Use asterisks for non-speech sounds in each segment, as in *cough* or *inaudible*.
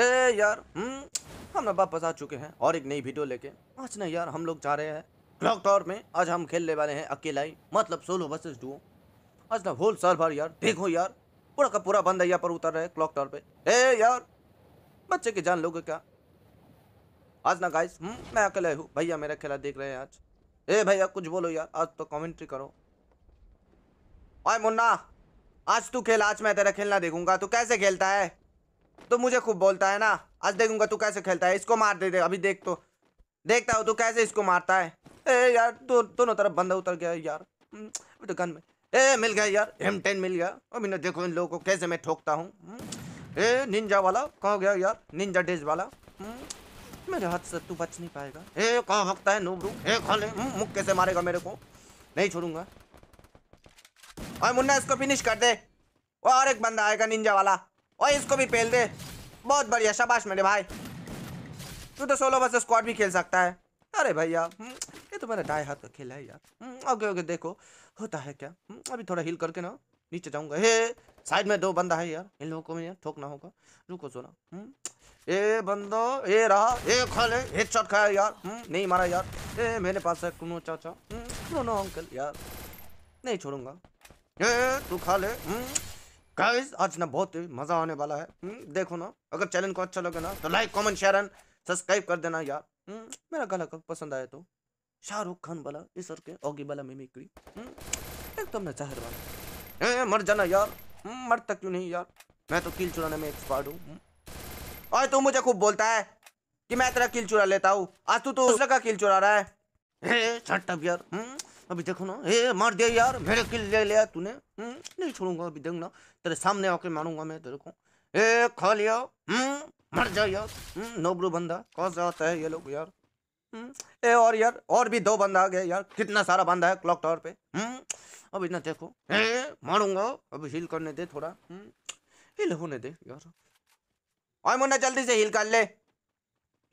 ए यार हम्म, हम ना वापस आ चुके हैं और एक नई वीडियो लेके आज ना यार हम लोग जा रहे हैं क्लॉक टॉर में आज हम खेलने वाले हैं अकेला ही मतलब सोलो वर्सेस डुओ आज ना होल भर यार देखो यार पूरा का पूरा बंदा यहाँ पर उतर रहे क्लॉक टॉर पे ए यार बच्चे की जान लोगे क्या आज ना गाइस हम्म, मैं अकेला हूँ भैया मेरा खेला देख रहे हैं आज ए भैया कुछ बोलो यार आज तो कॉमेंट्री करो आए मुन्ना आज तू खेल आज मैं तेरा खेलना देखूंगा तू कैसे खेलता है तो मुझे खूब बोलता है ना आज देखूंगा तू कैसे खेलता है इसको मार दे दे अभी देख तो देखता हो तू कैसे इसको मारता है ए यार तो दोनों तो तो तरफ बंदा उतर गया यार हम्म, तो गन में ए मिल गया यार एम टेन मिल गया अभी ना देखो इन लोगों को कैसे मैं ठोकता हूँ हम्म, ए निंजा वाला कहाँ गया यार निंजा डेज वाला हम्म, मेरे हाथ से तू बच नहीं पाएगा ए कहाँ भगता है नूबरू ए खाले मुख कैसे मारेगा मेरे को नहीं छोड़ूंगा और मुन्ना इसको फिनिश कर दे और एक बंदा आएगा निंजा वाला और इसको भी पेल दे बहुत बढ़िया शाबाश मेरे भाई तू तो सोलो बस स्क्वाड भी खेल सकता है अरे भैया हम्म, ये तो मैंने डाय हाथ का खेला है यार हम्म, ओके ओके देखो होता है क्या हम्म, अभी थोड़ा हिल करके ना नीचे जाऊंगा हे साइड में दो बंदा है यार इन लोगों को मैं ठोकना होगा रुको सोना ए बंदो ए रहा ए खा ले हेड शॉट खाया यार नहीं मारा यार ए मेरे पास है कुनो चाचा नो नो अंकल यार नहीं छोड़ूंगा ए तू खा ले गाइस आज ना बहुत ही मजा आने वाला है हम्म, देखो ना अगर चैनल को अच्छा लगे ना तो like comment share and subscribe कर देना यार हम्म, मेरा गाला कब पसंद आया तो शाहरुख खान वाला इस और के ओगी वाला मिमिक्री हम्म, एकदम ना चाहर वाला मर जाना यार मर तक क्यों नहीं यार मैं तो किल चुराने में एक्सपर्ट हूँ और तू मुझे खूब बोलता है कि मैं तेरा किल चुरा लेता हूँ आज तू तो उस का किल चुरा रहा है छठ *laughs* अब यार अभी देखो ना हे मार दिया यार मेरे किल ले लिया तूने हम्म, नहीं छोड़ूंगा अभी देखना तेरे सामने आके मारूंगा मैं तेरे को ए खा लिया हम्म, मर जा यार हम्म, नोबरू बंदा कौन सा आता है ये लोग यार ए और यार और भी दो बंदा आ गया यार कितना सारा बंदा है क्लॉक टावर पे अब इतना देखो ए मारूंगा अब हिल करने दे थोड़ा हिल होने दे यार आई मुन्ना जल्दी से हिल कर ले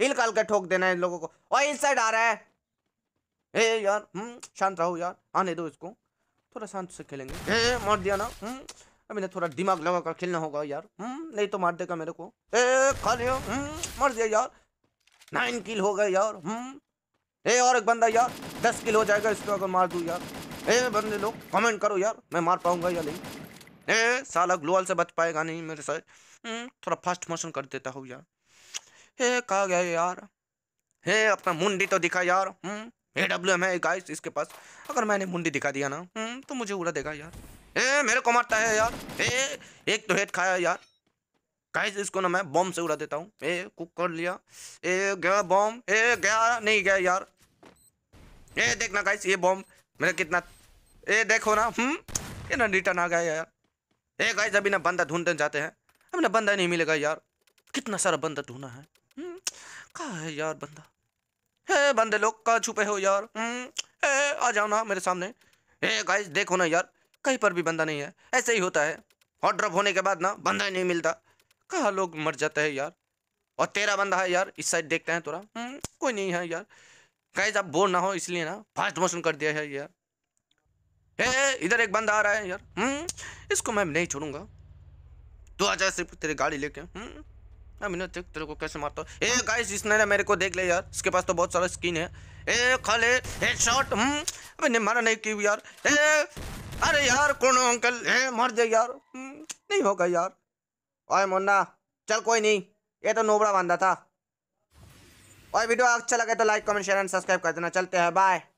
हिल कर के ठोक देना है इन लोगों को और इस साइड आ रहा है ए यार हम्म, शांत रहो यार आने दो इसको थोड़ा शांत से खेलेंगे ए मार दिया ना हम्म। अभी ना थोड़ा दिमाग लगा कर खेलना होगा यार हम्म, नहीं तो मार देगा मेरे को ए खा लिया मार दिया यार नाइन किल हो गए यार ए और एक बंदा यार दस किल हो जाएगा इसको अगर मार दू यार ए बंदे लोग कमेंट करो यार मैं मार पाऊंगा या नहीं ए साला ग्लोअल से बच पाएगा नहीं मेरे से थोड़ा फास्ट मोशन कर देता हूँ यार ए कहा गया यार हे अपना मुंडी तो दिखा यार ए डब्ल्यू एम है गाइस इसके पास अगर मैंने मुंडी दिखा दिया ना हम्म, तो मुझे उड़ा देगा यार ए मेरे को मारता है यार ए एक तो हेड खाया यार गाइस इसको ना मैं बॉम्ब से उड़ा देता हूँ ए कुक कर लिया ए गया बॉम्ब ए गया नहीं गया यार ए देखना गाइस ये बॉम्ब मेरा कितना ए देखो ना हम हम्म, ये ना रिटर्न आ गया यार ए गाइस अभी ना बंदा ढूंढने जाते हैं अभी ना बंदा नहीं मिलेगा यार कितना सारा बंदा ढूंढना है हम्म, कहा है यार बंदा हे बंदे लोग कहा छुपे हो यार ए, हम्म, आ जाओ ना मेरे सामने हे गाइस देखो ना यार कहीं पर भी बंदा नहीं है ऐसे ही होता है हॉट ड्रॉप होने के बाद ना बंदा ही नहीं मिलता कहा लोग मर जाते हैं यार और तेरा बंदा है यार इस साइड देखते हैं तोरा हम्म, कोई नहीं है यार गाइज आप बोर ना हो इसलिए ना फास्ट मोशन कर दिया है यार हे इधर एक बंदा आ रहा है यार हम्म, इसको मैं नहीं छोड़ूंगा तू आ जाए सिर्फ तेरी गाड़ी लेके हम्म मैंने देख तेरे को कैसे मारता ए गाइस इसने ना मेरे को देख लिया यार इसके पास तो बहुत सारा स्किन है ए खाले हेडशॉट हम मैंने मारा नहीं क्यों यार ए अरे यार कौन अंकल ए मर जाए यार हम्म, नहीं होगा यार ओए मुन्ना चल कोई नहीं ये तो नोबड़ा बंदा था और वीडियो अच्छा लगे तो like comment share and subscribe कर देना चलते हैं बाय